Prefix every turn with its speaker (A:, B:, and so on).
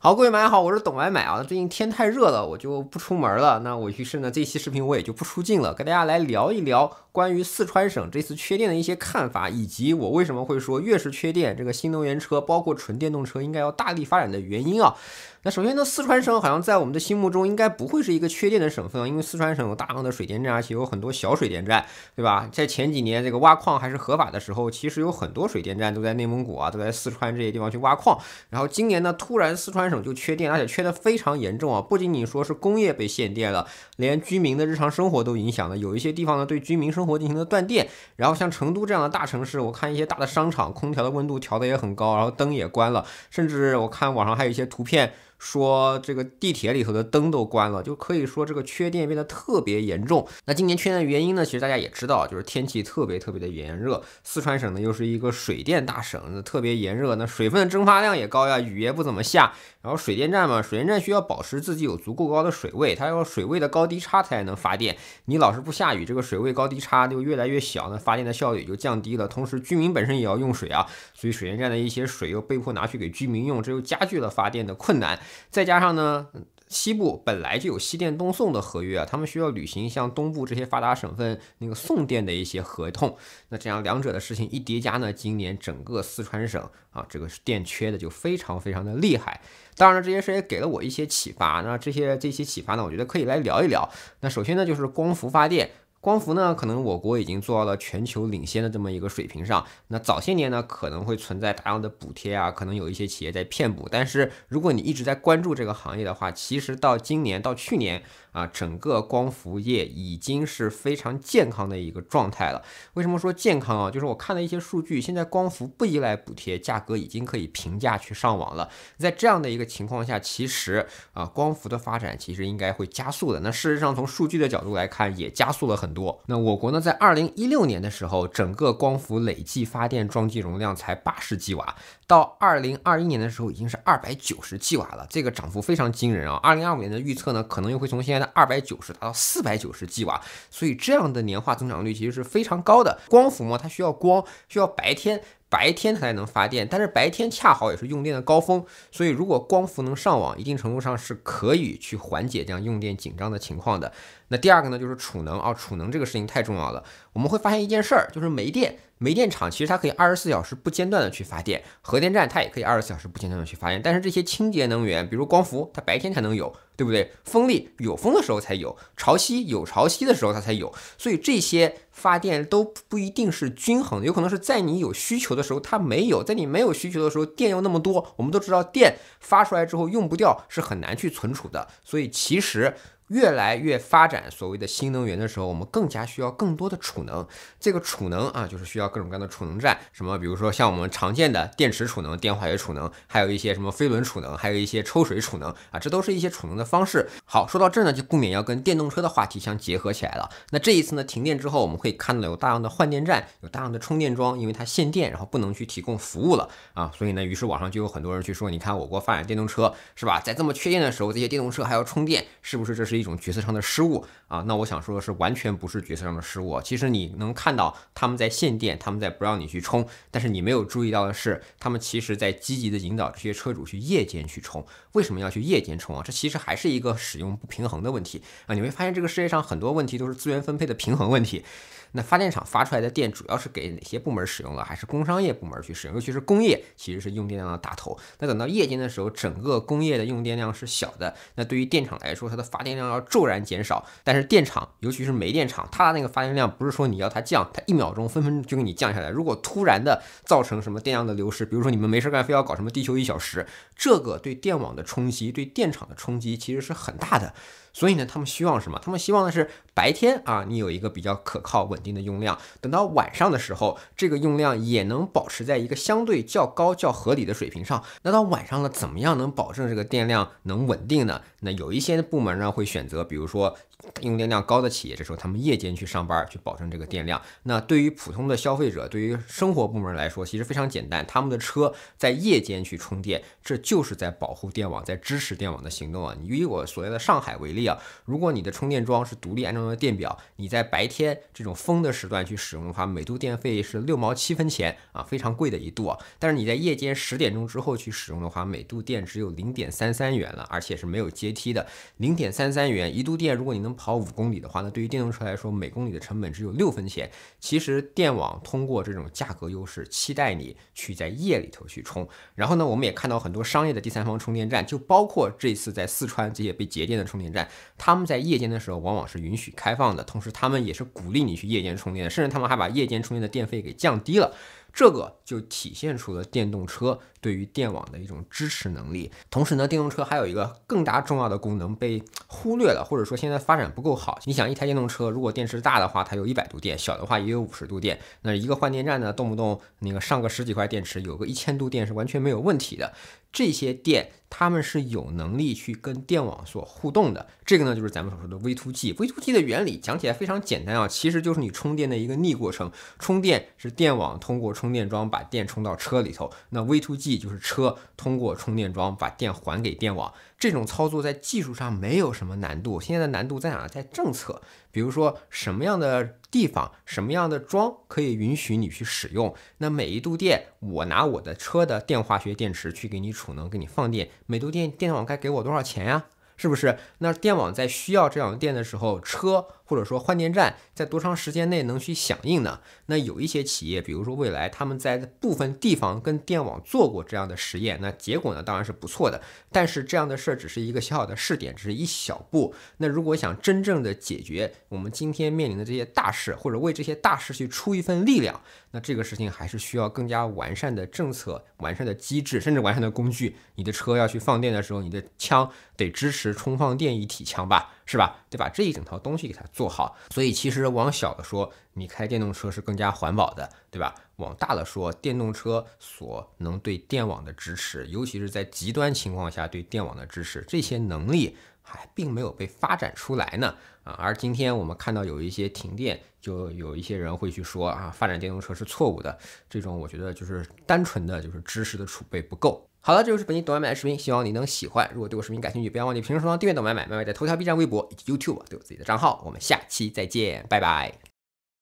A: 好，各位买家好，我是董买买啊。最近天太热了，我就不出门了。那我于是呢，这期视频我也就不出镜了，跟大家来聊一聊关于四川省这次缺电的一些看法，以及我为什么会说越是缺电，这个新能源车包括纯电动车应该要大力发展的原因啊。那首先呢，四川省好像在我们的心目中应该不会是一个缺电的省份啊，因为四川省有大量的水电站，而且有很多小水电站，对吧？在前几年这个挖矿还是合法的时候，其实有很多水电站都在内蒙古啊，都在四川这些地方去挖矿。然后今年呢，突然四川。省就缺电，而且缺的非常严重啊！不仅仅说是工业被限电了，连居民的日常生活都影响了。有一些地方呢，对居民生活进行了断电。然后像成都这样的大城市，我看一些大的商场，空调的温度调的也很高，然后灯也关了，甚至我看网上还有一些图片。说这个地铁里头的灯都关了，就可以说这个缺电变得特别严重。那今年缺电的原因呢？其实大家也知道，就是天气特别特别的炎热。四川省呢又是一个水电大省，特别炎热，那水分的蒸发量也高呀，雨也不怎么下。然后水电站嘛，水电站需要保持自己有足够高的水位，它要水位的高低差才能发电。你老是不下雨，这个水位高低差就越来越小，那发电的效率就降低了。同时居民本身也要用水啊，所以水电站的一些水又被迫拿去给居民用，这又加剧了发电的困难。再加上呢，西部本来就有西电东送的合约啊，他们需要履行像东部这些发达省份那个送电的一些合同，那这样两者的事情一叠加呢，今年整个四川省啊，这个电缺的就非常非常的厉害。当然，了，这件事也给了我一些启发，那这些这些启发呢，我觉得可以来聊一聊。那首先呢，就是光伏发电。光伏呢，可能我国已经做到了全球领先的这么一个水平上。那早些年呢，可能会存在大量的补贴啊，可能有一些企业在骗补。但是如果你一直在关注这个行业的话，其实到今年到去年啊，整个光伏业已经是非常健康的一个状态了。为什么说健康啊？就是我看了一些数据，现在光伏不依赖补贴，价格已经可以平价去上网了。在这样的一个情况下，其实啊，光伏的发展其实应该会加速的。那事实上，从数据的角度来看，也加速了很。很多。那我国呢，在二零一六年的时候，整个光伏累计发电装机容量才八十吉瓦，到二零二一年的时候已经是二百九十吉瓦了，这个涨幅非常惊人啊！二零二五年的预测呢，可能又会从现在的二百九十达到四百九十吉瓦，所以这样的年化增长率其实是非常高的。光伏嘛，它需要光，需要白天。白天它才能发电，但是白天恰好也是用电的高峰，所以如果光伏能上网，一定程度上是可以去缓解这样用电紧张的情况的。那第二个呢，就是储能啊，储能这个事情太重要了。我们会发现一件事儿，就是没电。煤电厂其实它可以二十四小时不间断的去发电，核电站它也可以二十四小时不间断的去发电，但是这些清洁能源，比如光伏，它白天才能有，对不对？风力有风的时候才有，潮汐有潮汐的时候它才有，所以这些发电都不一定是均衡的，有可能是在你有需求的时候它没有，在你没有需求的时候电又那么多。我们都知道，电发出来之后用不掉是很难去存储的，所以其实。越来越发展所谓的新能源的时候，我们更加需要更多的储能。这个储能啊，就是需要各种各样的储能站，什么比如说像我们常见的电池储能、电化学储能，还有一些什么飞轮储能，还有一些抽水储能啊，这都是一些储能的方式。好，说到这儿呢，就不免要跟电动车的话题相结合起来了。那这一次呢，停电之后，我们会看到有大量的换电站，有大量的充电桩，因为它限电，然后不能去提供服务了啊，所以呢，于是网上就有很多人去说，你看我国发展电动车是吧，在这么缺电的时候，这些电动车还要充电，是不是这是？一种决策上的失误啊，那我想说的是，完全不是决策上的失误。其实你能看到他们在限电，他们在不让你去充，但是你没有注意到的是，他们其实在积极的引导这些车主去夜间去充。为什么要去夜间充啊？这其实还是一个使用不平衡的问题啊！你会发现，这个世界上很多问题都是资源分配的平衡问题。那发电厂发出来的电主要是给哪些部门使用了？还是工商业部门去使用？尤其是工业，其实是用电量的大头。那等到夜间的时候，整个工业的用电量是小的。那对于电厂来说，它的发电量要骤然减少。但是电厂，尤其是煤电厂，它那个发电量不是说你要它降，它一秒钟分分就给你降下来。如果突然的造成什么电量的流失，比如说你们没事干非要搞什么地球一小时，这个对电网的冲击、对电厂的冲击其实是很大的。所以呢，他们希望什么？他们希望的是白天啊，你有一个比较可靠、稳定的用量；等到晚上的时候，这个用量也能保持在一个相对较高、较合理的水平上。那到晚上了，怎么样能保证这个电量能稳定呢？那有一些部门呢会选择，比如说。用电量高的企业，这时候他们夜间去上班去保证这个电量。那对于普通的消费者，对于生活部门来说，其实非常简单。他们的车在夜间去充电，这就是在保护电网，在支持电网的行动啊。你以我所在的上海为例啊，如果你的充电桩是独立安装的电表，你在白天这种风的时段去使用的话，每度电费是六毛七分钱啊，非常贵的一度啊。但是你在夜间十点钟之后去使用的话，每度电只有零点三三元了，而且是没有阶梯的，零点三三元一度电，如果你能。跑五公里的话，那对于电动车来说，每公里的成本只有六分钱。其实电网通过这种价格优势，期待你去在夜里头去充。然后呢，我们也看到很多商业的第三方充电站，就包括这次在四川这些被节电的充电站，他们在夜间的时候往往是允许开放的，同时他们也是鼓励你去夜间充电，甚至他们还把夜间充电的电费给降低了。这个就体现出了电动车对于电网的一种支持能力。同时呢，电动车还有一个更加重要的功能被忽略了，或者说现在发展不够好。你想，一台电动车如果电池大的话，它有一百度电；小的话也有五十度电。那一个换电站呢，动不动那个上个十几块电池，有个一千度电是完全没有问题的。这些电，他们是有能力去跟电网所互动的。这个呢，就是咱们所说的 V 2 G。V 2 G 的原理讲起来非常简单啊，其实就是你充电的一个逆过程。充电是电网通过充电桩把电充到车里头，那 V 2 G 就是车通过充电桩把电还给电网。这种操作在技术上没有什么难度，现在的难度在哪？在政策。比如说，什么样的？地方什么样的桩可以允许你去使用？那每一度电，我拿我的车的电化学电池去给你储能，给你放电，每度电电网该给我多少钱呀？是不是？那电网在需要这的电的时候，车。或者说换电站在多长时间内能去响应呢？那有一些企业，比如说未来，他们在部分地方跟电网做过这样的实验，那结果呢当然是不错的。但是这样的事儿只是一个小小的试点，只是一小步。那如果想真正的解决我们今天面临的这些大事，或者为这些大事去出一份力量，那这个事情还是需要更加完善的政策、完善的机制，甚至完善的工具。你的车要去放电的时候，你的枪得支持充放电一体枪吧。是吧？得把这一整套东西给它做好。所以其实往小的说，你开电动车是更加环保的，对吧？往大的说，电动车所能对电网的支持，尤其是在极端情况下对电网的支持，这些能力。还并没有被发展出来呢，啊，而今天我们看到有一些停电，就有一些人会去说啊，发展电动车是错误的，这种我觉得就是单纯的就是知识的储备不够。好了，这就是本期懂买买视频，希望你能喜欢。如果对我视频感兴趣，不要忘记评论、收藏、订阅懂买买。买买在头条、B 站、微博以及 YouTube 都有自己的账号，我们下期再见，拜拜。